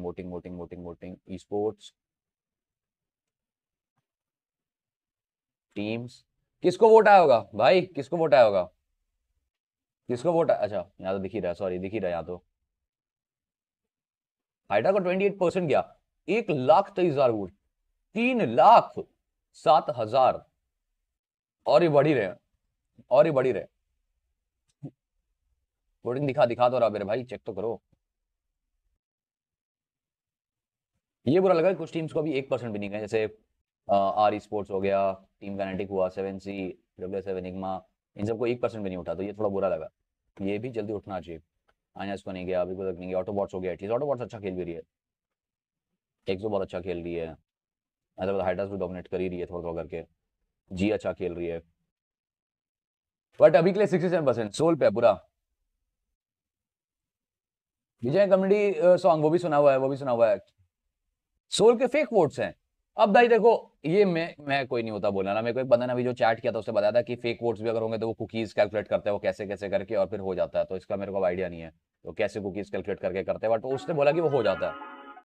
voting voting voting voting esports teams किसको vote आया होगा भाई किसको वोट आया होगा किसको वोट अच्छा यहाँ तो दिख ही रहा सॉरी दिख ही रहा यहाँ तो हाइड्रा का ट्वेंटी एट परसेंट गया एक लाख तेईस हजार वोट तीन लाख सात हजार और ये बढ़ी रहे और ये बढ़ी रहे वोटिंग दिखा दिखा दो तो रहा मेरे भाई चेक तो करो ये बुरा लगा कुछ टीम्स को अभी एक परसेंट भी नहीं गए जैसे आर ई स्पोर्ट्स हो गया टीम कैनेटिक हुआ सेवन सी डब्ल्यू सेवन इगमा इन सबको एक परसेंट भी नहीं उठा तो ये थोड़ा बुरा लगा ये भी जल्दी उठना चाहिए आइनस इसको नहीं गया अभी को तक नहीं गया ऑटो बॉट्स हो गया एटलीस्ट बॉट्स अच्छा खेल भी रही है एक सौ बहुत अच्छा खेल रही है ऐसा बता हाइड्रास भी डोमिनेट कर ही रही है थोड़ा थोड़ा करके जी अच्छा खेल रही है बट अभी के लिए सिक्सटी सेवन परसेंट सोल पे बुरा विजय कमेडी सॉन्ग वो भी सुना हुआ है वो भी सुना हुआ है सोल के फेक वोट्स हैं अब भाई देखो ये मैं मैं कोई नहीं होता बोला ना मेरे को एक बंदा ने अभी जो चैट किया था उसने बताया था कि फेक वोट्स भी अगर होंगे तो वो कुकीज कैलकुलेट करते हैं वो कैसे कैसे करके और फिर हो जाता है तो इसका मेरे को आइडिया नहीं है तो कैसे कुकीज कैलकुलेट करके करते हैं बट उसने बोला कि वो हो जाता है